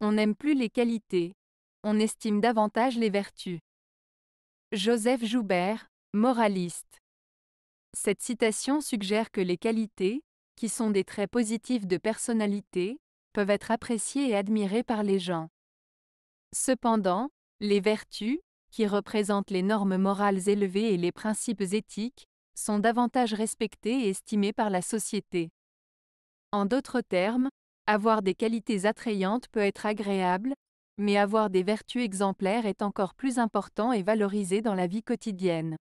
On n'aime plus les qualités. On estime davantage les vertus. Joseph Joubert, moraliste. Cette citation suggère que les qualités, qui sont des traits positifs de personnalité, peuvent être appréciées et admirées par les gens. Cependant, les vertus, qui représentent les normes morales élevées et les principes éthiques, sont davantage respectées et estimées par la société. En d'autres termes, avoir des qualités attrayantes peut être agréable, mais avoir des vertus exemplaires est encore plus important et valorisé dans la vie quotidienne.